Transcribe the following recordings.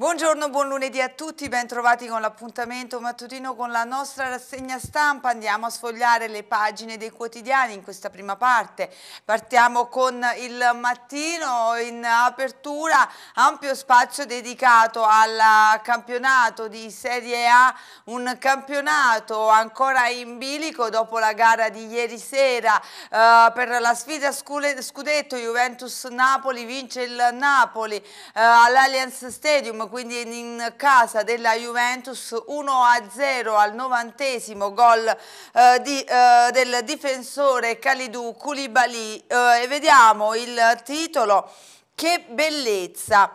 Buongiorno, buon lunedì a tutti, bentrovati con l'appuntamento mattutino con la nostra rassegna stampa. Andiamo a sfogliare le pagine dei quotidiani in questa prima parte. Partiamo con il mattino in apertura, ampio spazio dedicato al campionato di Serie A, un campionato ancora in bilico dopo la gara di ieri sera eh, per la sfida scudetto Juventus-Napoli vince il Napoli eh, all'Allianz Stadium quindi in casa della Juventus 1-0 al novantesimo gol eh, di, eh, del difensore Kalidou Koulibaly eh, e vediamo il titolo Che bellezza!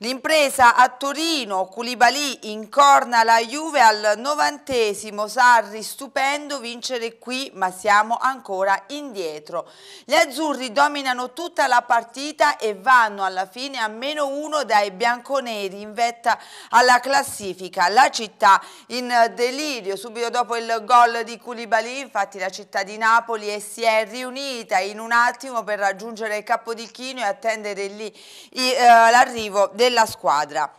L'impresa a Torino, Culibali incorna la Juve al novantesimo, Sarri stupendo vincere qui ma siamo ancora indietro. Gli azzurri dominano tutta la partita e vanno alla fine a meno uno dai bianconeri in vetta alla classifica. La città in delirio subito dopo il gol di Culibali, infatti la città di Napoli e si è riunita in un attimo per raggiungere il Capodichino e attendere lì eh, l'arrivo del della squadra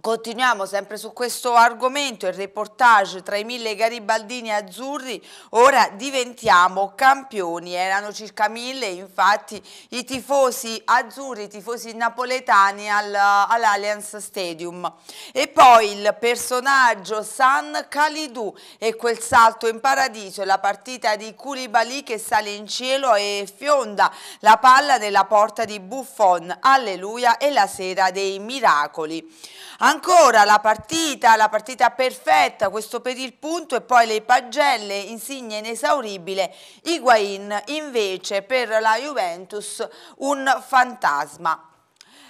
Continuiamo sempre su questo argomento, il reportage tra i mille garibaldini azzurri, ora diventiamo campioni, erano circa mille infatti i tifosi azzurri, i tifosi napoletani all'Allianz Stadium. E poi il personaggio San Khalidou e quel salto in paradiso, la partita di Koulibaly che sale in cielo e fionda la palla nella porta di Buffon, alleluia e la sera dei miracoli. Ancora la partita, la partita perfetta, questo per il punto e poi le pagelle, insigne inesauribile, Higuain invece per la Juventus un fantasma.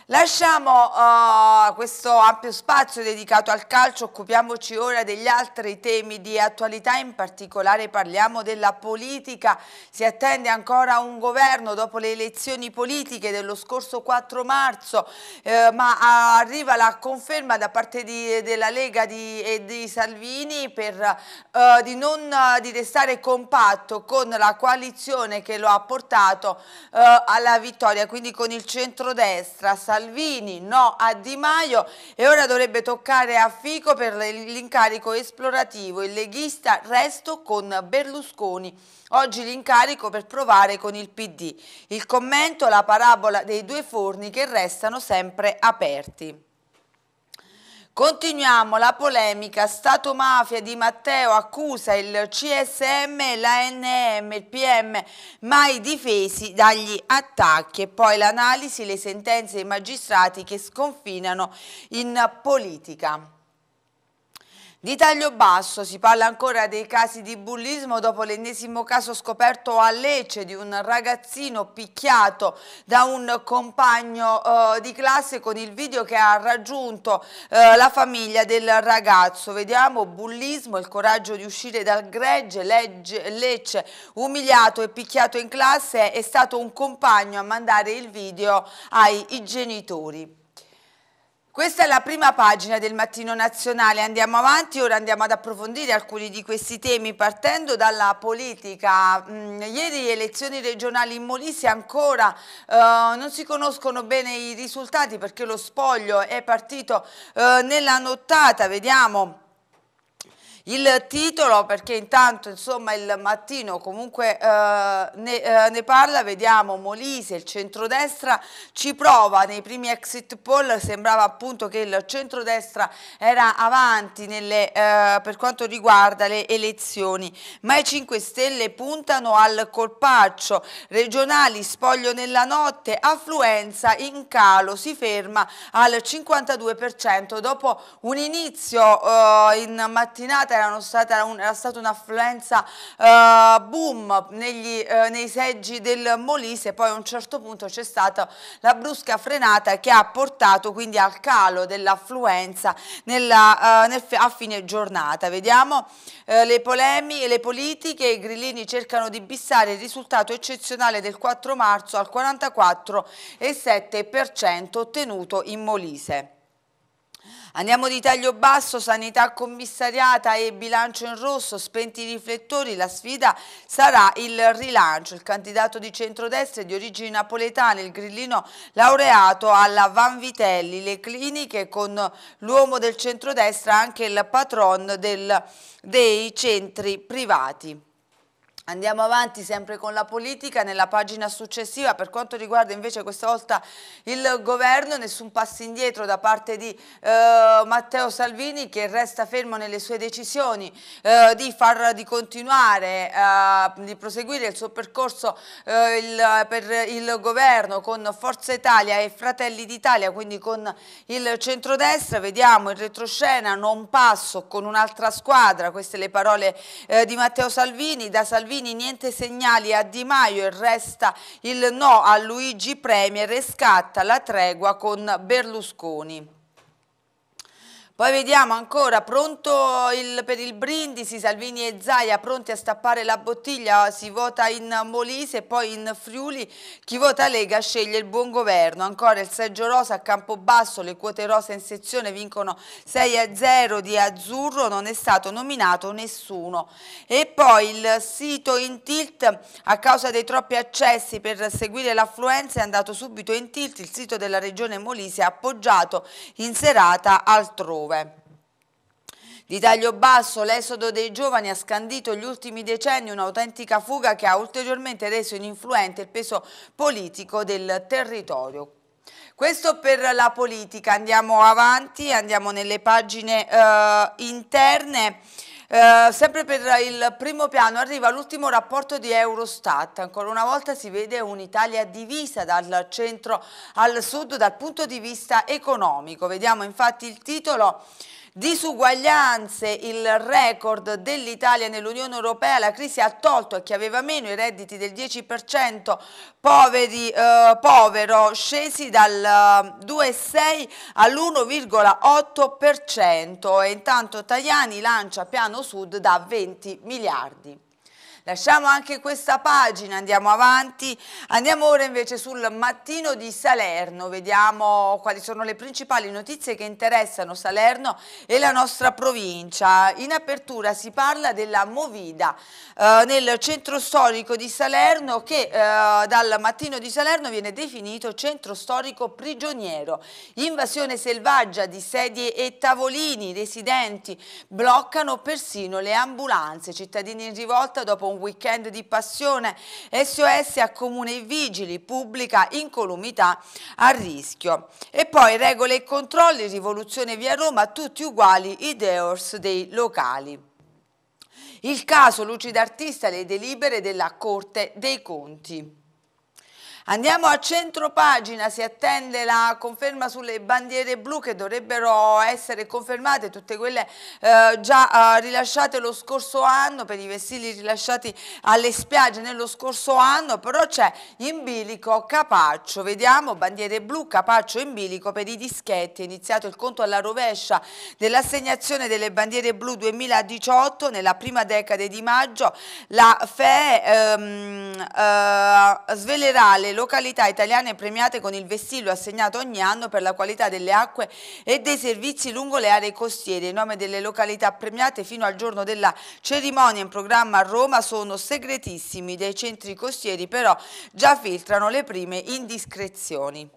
Lasciamo uh, questo ampio spazio dedicato al calcio, occupiamoci ora degli altri temi di attualità, in particolare parliamo della politica. Si attende ancora un governo dopo le elezioni politiche dello scorso 4 marzo, eh, ma arriva la conferma da parte di, della Lega di, e di Salvini per, eh, di, non, di restare compatto con la coalizione che lo ha portato eh, alla vittoria, quindi con il centrodestra. Salvini, no a Di Maio e ora dovrebbe toccare a Fico per l'incarico esplorativo, il leghista resto con Berlusconi. Oggi l'incarico per provare con il PD. Il commento, la parabola dei due forni che restano sempre aperti. Continuiamo la polemica, Stato Mafia di Matteo accusa il CSM l'ANM, il PM mai difesi dagli attacchi e poi l'analisi, le sentenze dei magistrati che sconfinano in politica. Di taglio basso si parla ancora dei casi di bullismo dopo l'ennesimo caso scoperto a Lecce di un ragazzino picchiato da un compagno eh, di classe con il video che ha raggiunto eh, la famiglia del ragazzo. Vediamo bullismo, il coraggio di uscire dal gregge, legge, Lecce umiliato e picchiato in classe è stato un compagno a mandare il video ai genitori. Questa è la prima pagina del Mattino Nazionale, andiamo avanti, ora andiamo ad approfondire alcuni di questi temi partendo dalla politica. Mm, ieri elezioni regionali in Molise ancora eh, non si conoscono bene i risultati perché lo spoglio è partito eh, nella nottata, vediamo il titolo perché intanto insomma il mattino comunque eh, ne, eh, ne, parla, vediamo Molise, il centrodestra ci prova nei primi exit poll, sembrava appunto che il centrodestra era avanti nelle, eh, per quanto riguarda le elezioni, ma i 5 Stelle puntano al colpaccio, regionali spoglio nella notte, affluenza in calo, si ferma al 52% dopo un inizio eh, in mattinata giornata stata un, era stata un'affluenza eh, boom negli, eh, nei seggi del Molise, poi a un certo punto c'è stata la brusca frenata che ha portato quindi al calo dell'affluenza eh, nel, a fine giornata. Vediamo eh, le polemiche, le politiche, i grillini cercano di bissare il risultato eccezionale del 4 marzo al 44,7% ottenuto in Molise. Andiamo di taglio basso, sanità commissariata e bilancio in rosso, spenti i riflettori, la sfida sarà il rilancio. Il candidato di centrodestra di origini napoletane, il grillino laureato alla Vanvitelli, le cliniche con l'uomo del centrodestra, anche il patron del, dei centri privati. Andiamo avanti sempre con la politica nella pagina successiva, per quanto riguarda invece questa volta il governo, nessun passo indietro da parte di eh, Matteo Salvini che resta fermo nelle sue decisioni eh, di, far, di, continuare, eh, di proseguire il suo percorso eh, il, per il governo con Forza Italia e Fratelli d'Italia, quindi con il centrodestra, vediamo in retroscena non passo con un'altra squadra, queste le parole eh, di Matteo Salvini, da Salvini Salvini niente segnali a Di Maio e resta il no a Luigi Premier e scatta la tregua con Berlusconi. Poi vediamo ancora, pronto il, per il Brindisi, Salvini e Zaia pronti a stappare la bottiglia, si vota in Molise, e poi in Friuli, chi vota Lega sceglie il buon governo, ancora il seggio rosa a Campobasso, le quote rosa in sezione vincono 6 a 0 di Azzurro, non è stato nominato nessuno. E poi il sito in tilt, a causa dei troppi accessi per seguire l'affluenza è andato subito in tilt, il sito della regione Molise è appoggiato in serata altrove altrove. Di taglio basso, l'esodo dei giovani ha scandito gli ultimi decenni un'autentica fuga che ha ulteriormente reso ininfluente il peso politico del territorio. Questo per la politica, andiamo avanti, andiamo nelle pagine eh, interne. Eh, sempre per il primo piano arriva l'ultimo rapporto di Eurostat, ancora una volta si vede un'Italia divisa dal centro al sud dal punto di vista economico, vediamo infatti il titolo Disuguaglianze, il record dell'Italia nell'Unione Europea, la crisi ha tolto a chi aveva meno i redditi del 10%, poveri, eh, povero scesi dal 2,6 eh, all'1,8% e intanto Tajani lancia piano sud da 20 miliardi. Lasciamo anche questa pagina, andiamo avanti. Andiamo ora invece sul mattino di Salerno, vediamo quali sono le principali notizie che interessano Salerno e la nostra provincia. In apertura si parla della Movida eh, nel centro storico di Salerno che eh, dal mattino di Salerno viene definito centro storico prigioniero. Invasione selvaggia di sedie e tavolini, residenti bloccano persino le ambulanze, cittadini in rivolta dopo un un weekend di passione, SOS a Comune vigili, pubblica incolumità a rischio. E poi regole e controlli, rivoluzione via Roma, tutti uguali, i deors dei locali. Il caso Lucida Artista, le delibere della Corte dei Conti. Andiamo a centro pagina, si attende la conferma sulle bandiere blu che dovrebbero essere confermate, tutte quelle eh, già eh, rilasciate lo scorso anno per i vessili rilasciati alle spiagge nello scorso anno, però c'è in bilico Capaccio, vediamo bandiere blu, Capaccio in bilico per i dischetti, è iniziato il conto alla rovescia dell'assegnazione delle bandiere blu 2018 nella prima decade di maggio, la FE ehm, eh, svelerà le località italiane premiate con il vessillo assegnato ogni anno per la qualità delle acque e dei servizi lungo le aree costiere. I nomi delle località premiate fino al giorno della cerimonia in programma a Roma sono segretissimi. Dei centri costieri però già filtrano le prime indiscrezioni.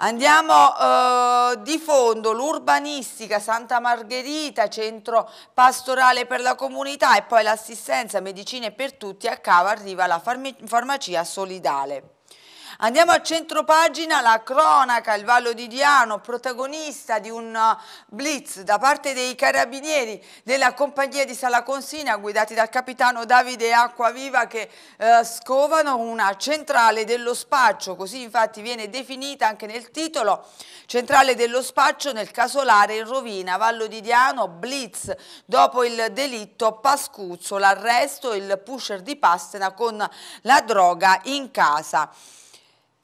Andiamo eh, di fondo, l'urbanistica, Santa Margherita, centro pastorale per la comunità e poi l'assistenza, medicine per tutti, a Cava arriva la farmacia solidale. Andiamo a centropagina, la cronaca, il Vallo di Diano, protagonista di un uh, blitz da parte dei carabinieri della compagnia di Sala Consina, guidati dal capitano Davide Acquaviva, che eh, scovano una centrale dello spaccio, così infatti viene definita anche nel titolo, centrale dello spaccio nel casolare in rovina, Vallo di Diano, blitz dopo il delitto Pascuzzo, l'arresto, il pusher di Pastena con la droga in casa.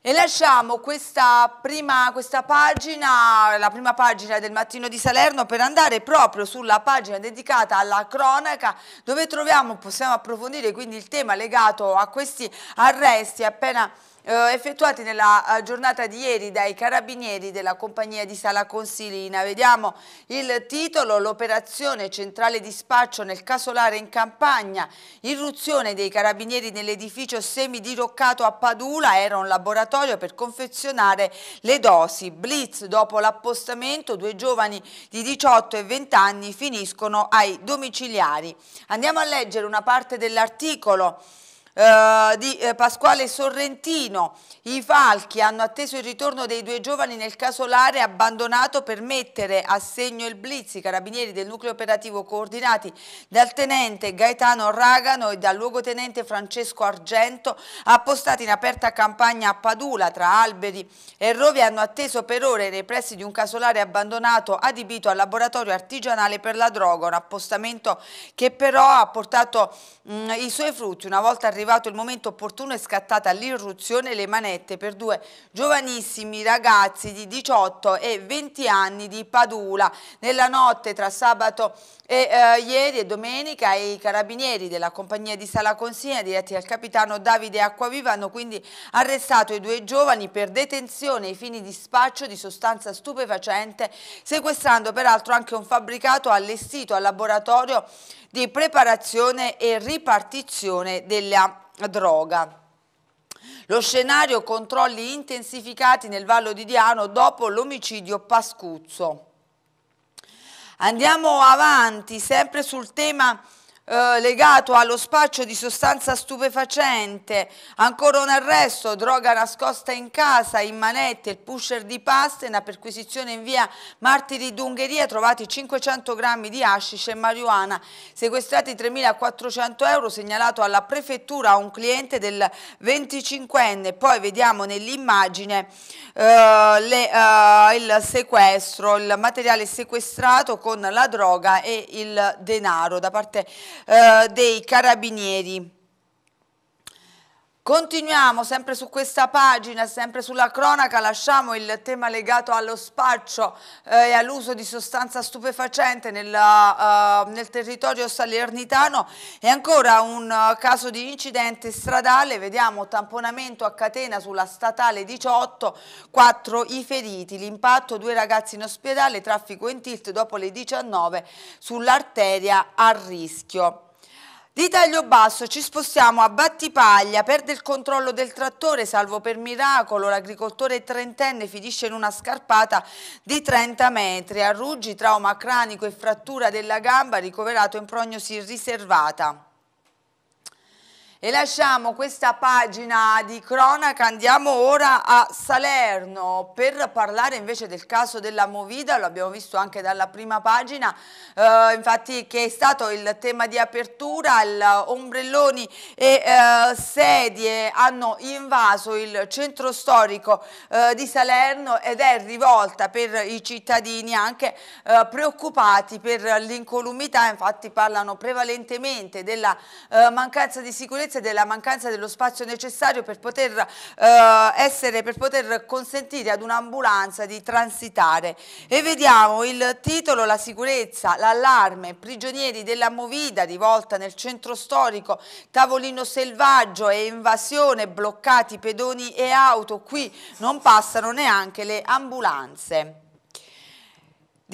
E lasciamo questa prima, questa pagina, la prima pagina del Mattino di Salerno per andare proprio sulla pagina dedicata alla cronaca dove troviamo, possiamo approfondire quindi il tema legato a questi arresti appena eh, effettuati nella eh, giornata di ieri dai carabinieri della compagnia di Sala Consilina. Vediamo il titolo, l'operazione centrale dispaccio nel casolare in campagna, irruzione dei carabinieri nell'edificio semidiroccato a Padula, era un laboratorio per confezionare le dosi. Blitz dopo l'appostamento, due giovani di 18 e 20 anni finiscono ai domiciliari. Andiamo a leggere una parte dell'articolo. Eh, di eh, Pasquale Sorrentino. I falchi hanno atteso il ritorno dei due giovani nel casolare abbandonato per mettere a segno il blitz. I carabinieri del nucleo operativo coordinati dal tenente Gaetano Ragano e dal luogotenente Francesco Argento appostati in aperta campagna a Padula tra alberi e rovi hanno atteso per ore nei pressi di un casolare abbandonato adibito al laboratorio artigianale per la droga, un appostamento che però ha portato mh, mm, i suoi frutti una volta arrivato arrivato il momento opportuno è scattata l'irruzione e le manette per due giovanissimi ragazzi di 18 e 20 anni di Padula. Nella notte tra sabato e eh, ieri e domenica i carabinieri della compagnia di Sala Consigna diretti al capitano Davide Acquaviva hanno quindi arrestato i due giovani per detenzione ai fini di spaccio di sostanza stupefacente, sequestrando peraltro anche un fabbricato allestito al laboratorio di preparazione e ripartizione della droga. Lo scenario controlli intensificati nel Vallo di Diano dopo l'omicidio Pascuzzo. Andiamo avanti sempre sul tema eh, legato allo spaccio di sostanza stupefacente, ancora un arresto, droga nascosta in casa, in manette, il pusher di pasta, una perquisizione in via Martiri d'Ungheria, trovati 500 grammi di hashish e marijuana, sequestrati 3.400 euro, segnalato alla prefettura a un cliente del 25enne, poi vediamo nell'immagine eh, eh, il sequestro, il materiale sequestrato con la droga e il denaro da parte eh, dei carabinieri. Continuiamo sempre su questa pagina, sempre sulla cronaca, lasciamo il tema legato allo spaccio eh, e all'uso di sostanza stupefacente nella, uh, nel territorio salernitano e ancora un uh, caso di incidente stradale, vediamo tamponamento a catena sulla statale 18, 4 i feriti, l'impatto due ragazzi in ospedale, traffico in tilt dopo le 19 sull'arteria a rischio. Di taglio basso ci spostiamo a Battipaglia, perde il controllo del trattore, salvo per miracolo l'agricoltore trentenne finisce in una scarpata di 30 metri, a Ruggi trauma cranico e frattura della gamba ricoverato in prognosi riservata. E lasciamo questa pagina di cronaca, andiamo ora a Salerno per parlare invece del caso della Movida, lo abbiamo visto anche dalla prima pagina, eh, infatti che è stato il tema di apertura, il, ombrelloni e eh, sedie hanno invaso il centro storico eh, di Salerno ed è rivolta per i cittadini anche eh, preoccupati per l'incolumità, infatti parlano prevalentemente della eh, mancanza di sicurezza conseguenze della mancanza dello spazio necessario per poter, eh, essere, per poter consentire ad un'ambulanza di transitare. E vediamo il titolo La sicurezza, l'allarme, prigionieri della Movida rivolta nel centro storico, tavolino selvaggio e invasione, bloccati pedoni e auto, qui non passano neanche le ambulanze.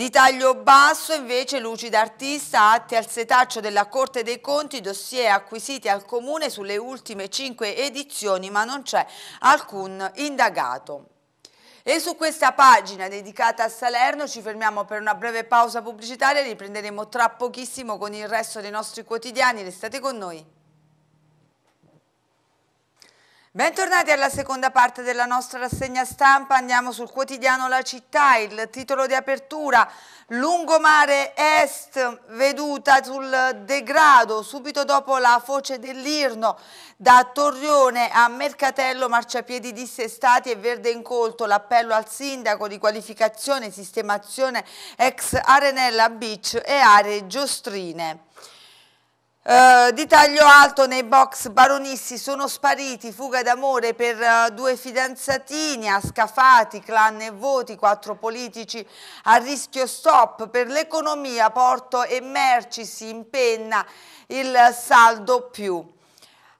Di taglio basso invece lucida artista atti al setaccio della Corte dei Conti, dossier acquisiti al Comune sulle ultime cinque edizioni ma non c'è alcun indagato. E su questa pagina dedicata a Salerno ci fermiamo per una breve pausa pubblicitaria, riprenderemo tra pochissimo con il resto dei nostri quotidiani, restate con noi. Bentornati alla seconda parte della nostra rassegna stampa, andiamo sul quotidiano La Città, il titolo di apertura Lungomare Est, veduta sul degrado, subito dopo la foce dell'Irno, da Torrione a Mercatello, marciapiedi dissestati e verde incolto, l'appello al sindaco di qualificazione e sistemazione ex Arenella Beach e aree giostrine. Eh, di taglio alto nei box baronissi sono spariti fuga d'amore per uh, due fidanzatini a Scafati, clan e voti, quattro politici a rischio stop per l'economia, porto e merci si impenna il saldo più.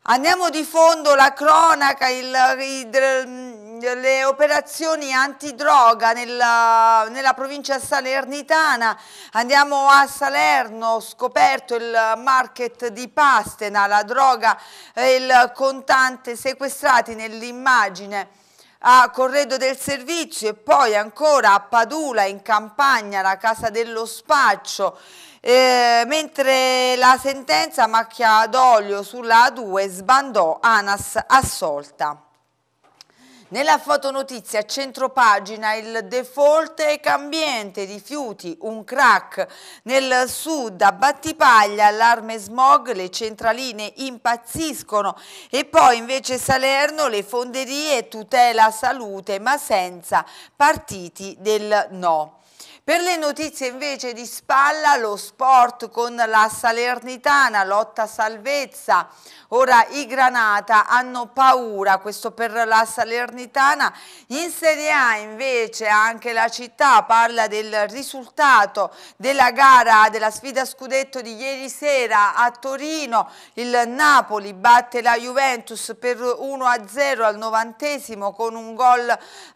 Andiamo di fondo la cronaca, il, il, le operazioni antidroga nella, nella, provincia salernitana. Andiamo a Salerno, scoperto il market di Pastena, la droga e il contante sequestrati nell'immagine a Corredo del Servizio e poi ancora a Padula in Campagna, la casa dello spaccio. Eh, mentre la sentenza macchia d'olio sulla A2 sbandò Anas assolta. Nella fotonotizia centropagina il default è cambiente, rifiuti, un crack. Nel sud a Battipaglia allarme smog, le centraline impazziscono e poi invece Salerno le fonderie tutela salute ma senza partiti del no. Per le notizie invece di spalla lo sport con la Salernitana, lotta salvezza. Ora i Granata hanno paura, questo per la Salernitana. In Serie A invece anche la città parla del risultato della gara della sfida scudetto di ieri sera a Torino. Il Napoli batte la Juventus per 1-0 al novantesimo con un gol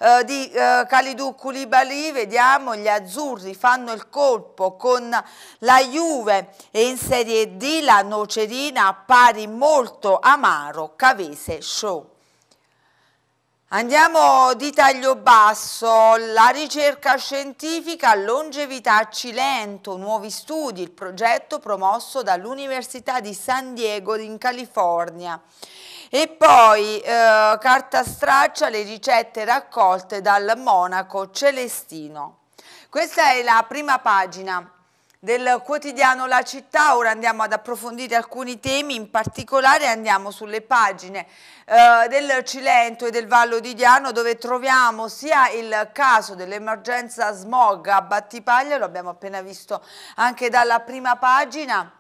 eh, di eh, Kalidou Koulibaly. Vediamo gli azzurri azzurri fanno il colpo con la Juve e in Serie D la Nocerina pari molto amaro Cavese Show. Andiamo di taglio basso, la ricerca scientifica longevità Cilento, nuovi studi, il progetto promosso dall'Università di San Diego in California. E poi eh, carta straccia le ricette raccolte dal monaco Celestino. Questa è la prima pagina del quotidiano La Città, ora andiamo ad approfondire alcuni temi, in particolare andiamo sulle pagine eh, del Cilento e del Vallo di Diano dove troviamo sia il caso dell'emergenza smog a Battipaglia, lo abbiamo appena visto anche dalla prima pagina,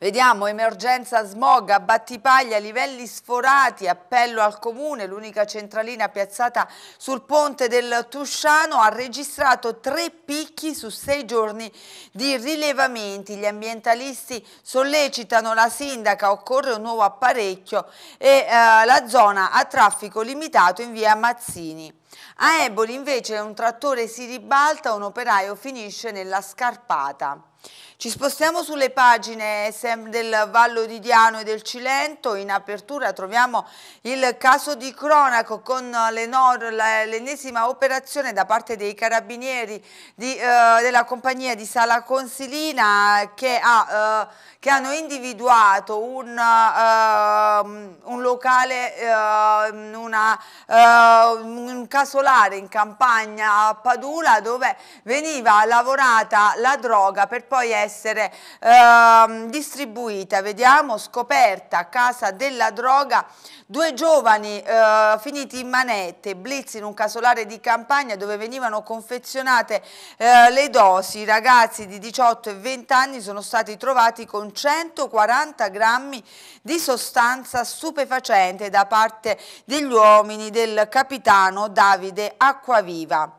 Vediamo emergenza smog Battipaglia, livelli sforati, appello al comune, l'unica centralina piazzata sul ponte del Tusciano ha registrato tre picchi su sei giorni di rilevamenti. Gli ambientalisti sollecitano la sindaca, occorre un nuovo apparecchio e eh, la zona a traffico limitato in via Mazzini. A Eboli invece un trattore si ribalta, un operaio finisce nella scarpata. Ci spostiamo sulle pagine del Vallo di Diano e del Cilento, in apertura troviamo il caso di cronaco con l'ennesima operazione da parte dei carabinieri di, eh, della compagnia di Sala Consilina che, ha, eh, che hanno individuato un, uh, un locale, uh, una, uh, un casolare in campagna a Padula dove veniva lavorata la droga per poi essere essere eh, distribuita, vediamo, scoperta a casa della droga, due giovani eh, finiti in manette, blitz in un casolare di campagna dove venivano confezionate eh, le dosi, i ragazzi di 18 e 20 anni sono stati trovati con 140 grammi di sostanza stupefacente da parte degli uomini del capitano Davide Acquaviva.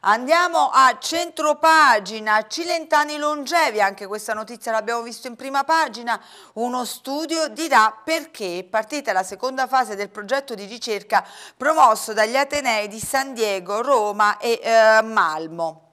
Andiamo a centropagina, Cilentani Longevi, anche questa notizia l'abbiamo visto in prima pagina, uno studio dirà perché è partita la seconda fase del progetto di ricerca promosso dagli Atenei di San Diego, Roma e eh, Malmo.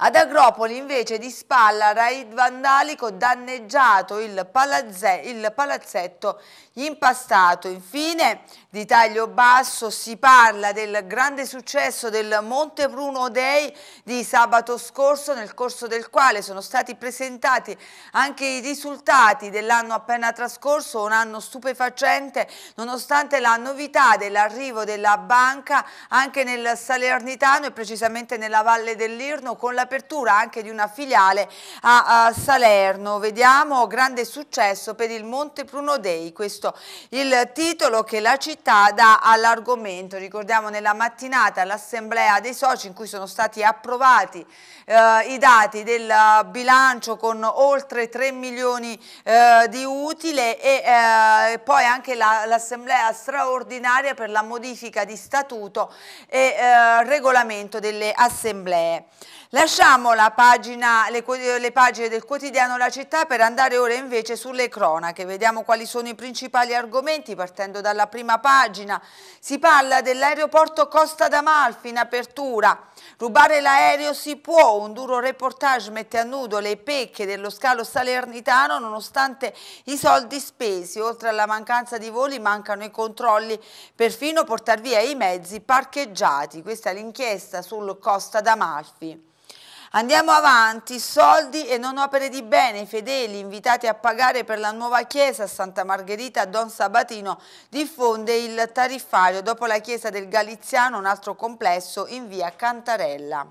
Ad Agropoli invece di spalla raid vandalico danneggiato il, palazze, il palazzetto impastato. Infine di taglio basso si parla del grande successo del Monte Bruno Day di sabato scorso nel corso del quale sono stati presentati anche i risultati dell'anno appena trascorso, un anno stupefacente nonostante la novità dell'arrivo della banca anche nel Salernitano e precisamente nella Valle dell'Irno con la l'apertura anche di una filiale a, a Salerno. Vediamo grande successo per il Monte Pruno Dei, questo il titolo che la città dà all'argomento. Ricordiamo nella mattinata l'assemblea dei soci in cui sono stati approvati eh, i dati del bilancio con oltre 3 milioni eh, di utile e eh, poi anche l'assemblea la, straordinaria per la modifica di statuto e eh, regolamento delle assemblee. Lasciamo la pagina, le, le, pagine del quotidiano La Città per andare ora invece sulle cronache. Vediamo quali sono i principali argomenti partendo dalla prima pagina. Si parla dell'aeroporto Costa d'Amalfi in apertura. Rubare l'aereo si può, un duro reportage mette a nudo le pecche dello scalo salernitano nonostante i soldi spesi. Oltre alla mancanza di voli mancano i controlli, perfino portare via i mezzi parcheggiati. Questa è l'inchiesta sul Costa d'Amalfi. Andiamo avanti, soldi e non opere di bene, i fedeli invitati a pagare per la nuova chiesa Santa Margherita a Don Sabatino diffonde il tariffario dopo la chiesa del Galiziano, un altro complesso in via Cantarella.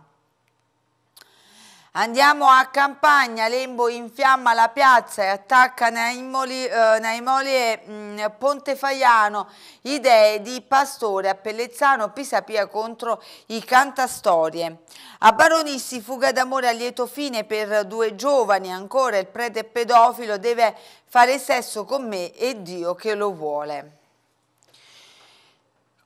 Andiamo a Campagna, Lembo infiamma la piazza e attacca Naimoli, eh, Naimoli e mh, mm, Pontefaiano, idee di Pastore a Pellezzano, Pisapia contro i cantastorie. A Baronissi fuga d'amore a lieto fine per due giovani, ancora il prete pedofilo deve fare sesso con me e Dio che lo vuole.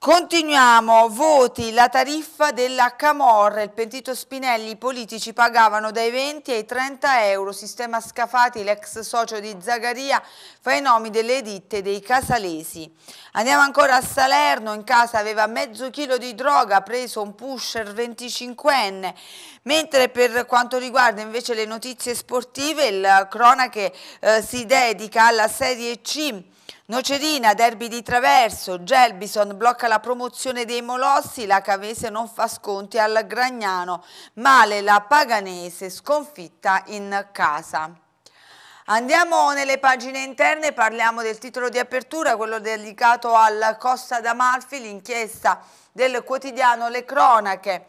Continuiamo, voti, la tariffa della Camorra, il pentito Spinelli, i politici pagavano dai 20 ai 30 euro, sistema Scafati, l'ex socio di Zagaria, fa i nomi delle ditte dei casalesi. Andiamo ancora a Salerno, in casa aveva mezzo chilo di droga, preso un pusher 25enne, mentre per quanto riguarda invece le notizie sportive, il cronache eh, si dedica alla Serie C, Nocerina, derby di traverso, Gelbison blocca la promozione dei Molossi, la Cavese non fa sconti al Gragnano, male la Paganese sconfitta in casa. Andiamo nelle pagine interne, parliamo del titolo di apertura, quello dedicato al Costa d'Amalfi, l'inchiesta del quotidiano Le Cronache.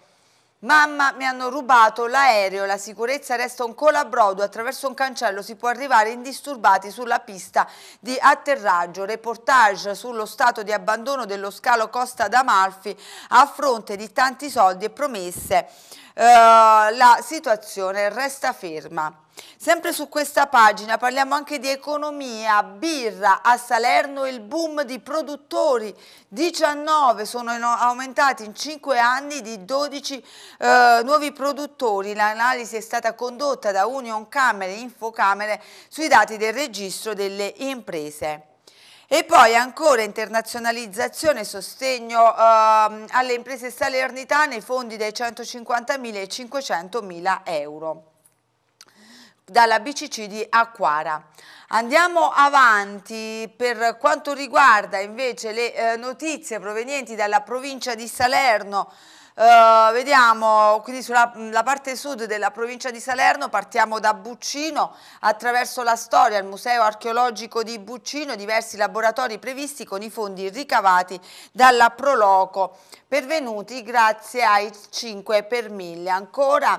Mamma, mi hanno rubato l'aereo, la sicurezza resta un colabrodo, attraverso un cancello si può arrivare indisturbati sulla pista di atterraggio. Reportage sullo stato di abbandono dello scalo Costa d'Amalfi a fronte di tanti soldi e promesse eh, la situazione resta ferma. Sempre su questa pagina parliamo anche di economia, birra, a Salerno il boom di produttori, 19 sono aumentati in 5 anni di 12 eh, nuovi produttori, l'analisi è stata condotta da Union Camere e Infocamere sui dati del registro delle imprese. E poi ancora internazionalizzazione e sostegno uh, alle imprese salernitane, fondi dai 150.000 e 500.000 euro dalla BCC di Acquara. Andiamo avanti per quanto riguarda invece le eh, notizie provenienti dalla provincia di Salerno Uh, vediamo quindi sulla mm, parte sud della provincia di Salerno partiamo da Buccino attraverso la storia al museo archeologico di Buccino diversi laboratori previsti con i fondi ricavati dalla Proloco pervenuti grazie ai 5 per 1000 ancora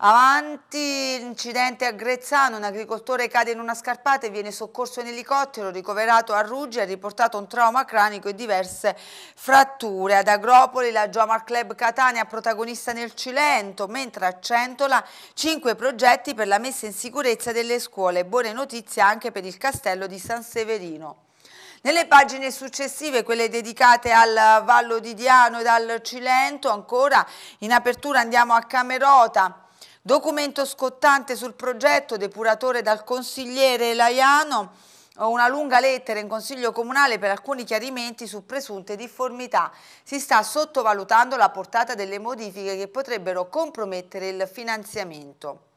Avanti, incidente a Grezzano, un agricoltore cade in una scarpata e viene soccorso in elicottero, ricoverato a Ruggia, ha riportato un trauma cranico e diverse fratture. Ad Agropoli la Jomar Club Catania protagonista nel Cilento, mentre a Centola cinque progetti per la messa in sicurezza delle scuole. Buone notizie anche per il castello di San Severino. Nelle pagine successive, quelle dedicate al Vallo di Diano ed al Cilento, ancora in apertura andiamo a Camerota, Documento scottante sul progetto, depuratore dal consigliere Laiano, una lunga lettera in consiglio comunale per alcuni chiarimenti su presunte difformità. Si sta sottovalutando la portata delle modifiche che potrebbero compromettere il finanziamento.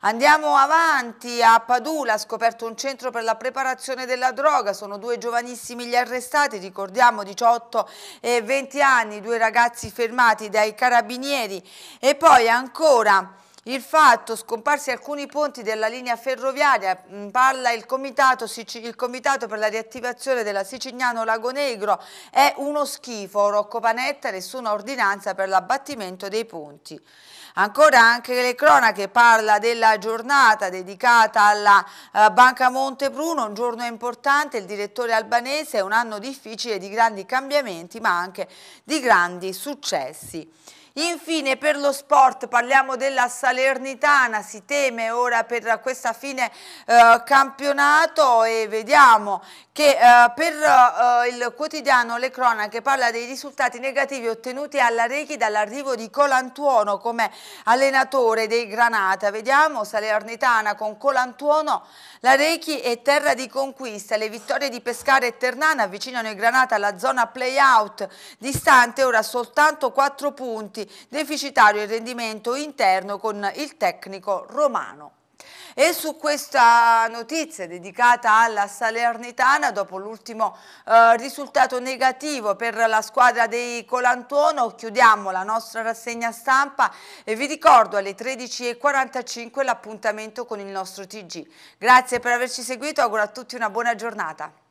Andiamo avanti, a Padula ha scoperto un centro per la preparazione della droga, sono due giovanissimi gli arrestati, ricordiamo 18 e 20 anni, due ragazzi fermati dai carabinieri e poi ancora... Il fatto, scomparsi alcuni ponti della linea ferroviaria, mm, parla il comitato, il comitato per la riattivazione della Sicignano Lago Negro, è uno schifo, Rocco Panetta, nessuna ordinanza per l'abbattimento dei ponti. Ancora anche le cronache parla della giornata dedicata alla eh, Banca Monte Bruno, un giorno importante, il direttore albanese, è un anno difficile di grandi cambiamenti ma anche di grandi successi. Infine per lo sport parliamo della Salernitana, si teme ora per questa fine eh, campionato e vediamo che eh, per eh, il quotidiano Le Cronache parla dei risultati negativi ottenuti alla Rechi dall'arrivo di Colantuono come allenatore dei Granata. Vediamo Salernitana con Colantuono, la Rechi è terra di conquista, le vittorie di Pescara e Ternana avvicinano i Granata alla zona play-out, distante ora soltanto 4 punti deficitario il rendimento interno con il tecnico romano. E su questa notizia dedicata alla Salernitana, dopo l'ultimo eh, risultato negativo per la squadra dei Colantuono, chiudiamo la nostra rassegna stampa e vi ricordo alle 13.45 l'appuntamento con il nostro TG. Grazie per averci seguito, auguro a tutti una buona giornata.